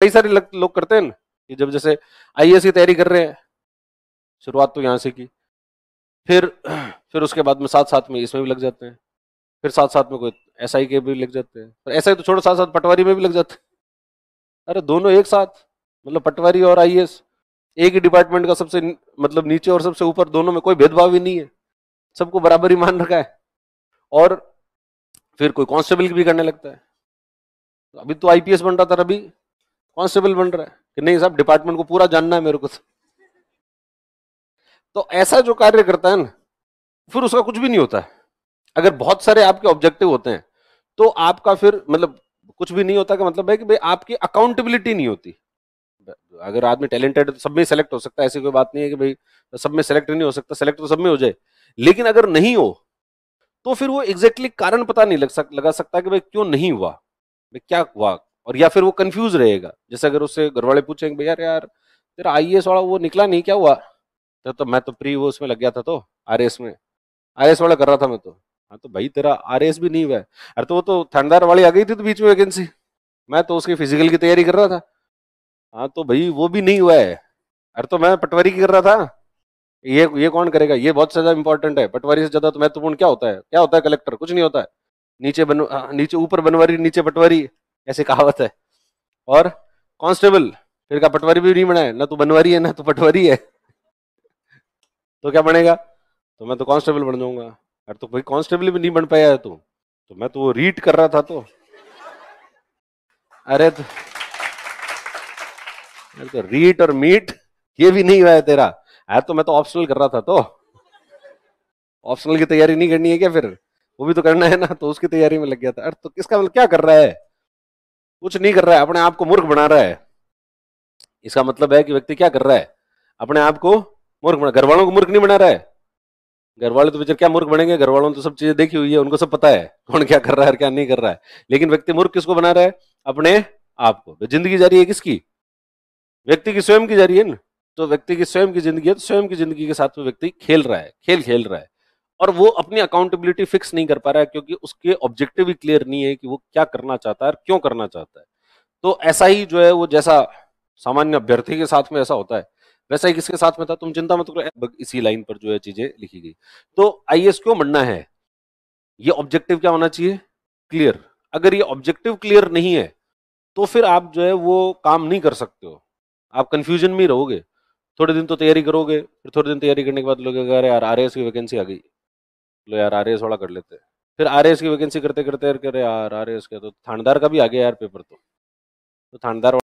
कई सारे लोग करते हैं ना कि जब जैसे आई e की तैयारी कर रहे हैं शुरुआत तो यहाँ से की फिर फिर उसके बाद में साथ साथ में इसमें भी लग जाते हैं फिर साथ साथ में कोई एस आई के भी लग जाते हैं पर एस आई तो छोड़ो साथ साथ पटवारी में भी लग जाते हैं अरे दोनों एक साथ मतलब पटवारी और आई एक ही डिपार्टमेंट का सबसे मतलब नीचे और सबसे ऊपर दोनों में कोई भेदभाव ही नहीं है सबको बराबर ही मान रखा है और फिर कोई कांस्टेबल भी करने लगता है अभी तो आईपीएस बन रहा था अभी कांस्टेबल बन रहा है कि नहीं साहब डिपार्टमेंट को पूरा जानना है मेरे को तो ऐसा जो कार्य करता है ना फिर उसका कुछ भी नहीं होता है अगर बहुत सारे आपके ऑब्जेक्टिव होते हैं तो आपका फिर मतलब कुछ भी नहीं होता का मतलब है कि भाई आपकी अकाउंटेबिलिटी नहीं होती अगर आदमी टैलेंटेड है तो सब में सेलेक्ट हो सकता है ऐसी कोई बात नहीं है कि भाई सब में सेलेक्ट नहीं हो सकता सेलेक्ट तो सब में हो जाए लेकिन अगर नहीं हो तो फिर वो एग्जैक्टली exactly कारण पता नहीं लग सक लगा सकता कि भाई क्यों नहीं हुआ क्या हुआ और या फिर वो कंफ्यूज रहेगा जैसे अगर उससे घर वाले पूछेंगे भैया यार, यार तेरा आई एस वाला वो निकला नहीं क्या हुआ तो, तो मैं तो प्री वो उसमें लग गया था तो आर एस में आर एस वाला कर रहा था मैं तो हाँ तो भाई तेरा आर एस भी नहीं हुआ है अरे तो वो तो थानेदार वाली आ गई थी तो बीच में वैकेंसी मैं तो उसकी फिजिकल की तैयारी कर रहा था हाँ तो भाई वो भी नहीं हुआ है अरे तो मैं पटवारी की कर रहा था ये ये कौन करेगा ये बहुत ज्यादा इंपॉर्टेंट है पटवारी से ज्यादा तो महत्वपूर्ण क्या होता है क्या होता है कलेक्टर कुछ नहीं होता है नीचे बन हाँ, नीचे ऊपर बनवारी नीचे पटवारी ऐसे कहावत है और कांस्टेबल फिर का पटवारी भी नहीं बना ना तो बनवारी है ना तो पटवारी है तो क्या बनेगा तो मैं तो कांस्टेबल बन जाऊंगा अरे तो भाई कांस्टेबल भी नहीं बन पाया है तू तो मैं तो वो रीट कर रहा था तो अरे तो, अरे तो रीट और मीट ये भी नहीं हुआ है तेरा अरे तो मैं तो ऑप्शनल कर रहा था तो ऑप्शनल की तैयारी नहीं करनी है क्या फिर वो भी तो करना है ना तो उसकी तैयारी में लग गया था अरे तो किसका मतलब क्या कर रहा है कुछ नहीं कर रहा है अपने आप को मूर्ख बना रहा है इसका मतलब है कि व्यक्ति क्या कर रहा है अपने आप को मूर्ख बना घर वालों को मूर्ख नहीं बना रहा है घर वाले तो बेचारे क्या मूर्ख बनेंगे घर वालों ने तो सब चीजें देखी हुई है उनको सब पता है कौन क्या कर रहा है और क्या नहीं कर रहा है लेकिन व्यक्ति मूर्ख किसको बना रहा है अपने आप को तो जिंदगी जारी है किसकी व्यक्ति की स्वयं की जा रही है ना तो व्यक्ति की स्वयं की जिंदगी है तो स्वयं की जिंदगी के साथ में व्यक्ति खेल रहा है खेल खेल रहा है और वो अपनी अकाउंटेबिलिटी फिक्स नहीं कर पा रहा है क्योंकि उसके ऑब्जेक्टिव ही क्लियर नहीं है कि वो क्या करना चाहता है और क्यों करना चाहता है तो ऐसा ही जो है वो जैसा सामान्य अभ्यर्थी के साथ में ऐसा होता है वैसा ही किसके साथ में था तुम चिंता मत करो इसी लाइन पर जो है चीजें लिखी गई तो आई क्यों बनना है ये ऑब्जेक्टिव क्या होना चाहिए क्लियर अगर ये ऑब्जेक्टिव क्लियर नहीं है तो फिर आप जो है वो काम नहीं कर सकते हो आप कंफ्यूजन में रहोगे थोड़े दिन तो तैयारी करोगे फिर थोड़े दिन तैयारी करने के बाद लोग अगर यार आर की वैकेंसी आ गई लो यार आर वाला कर लेते फिर आर की वैकेंसी करते करते यार आर एस के का तो थानेदार का भी आ गया यार पेपर तो, तो थानेदार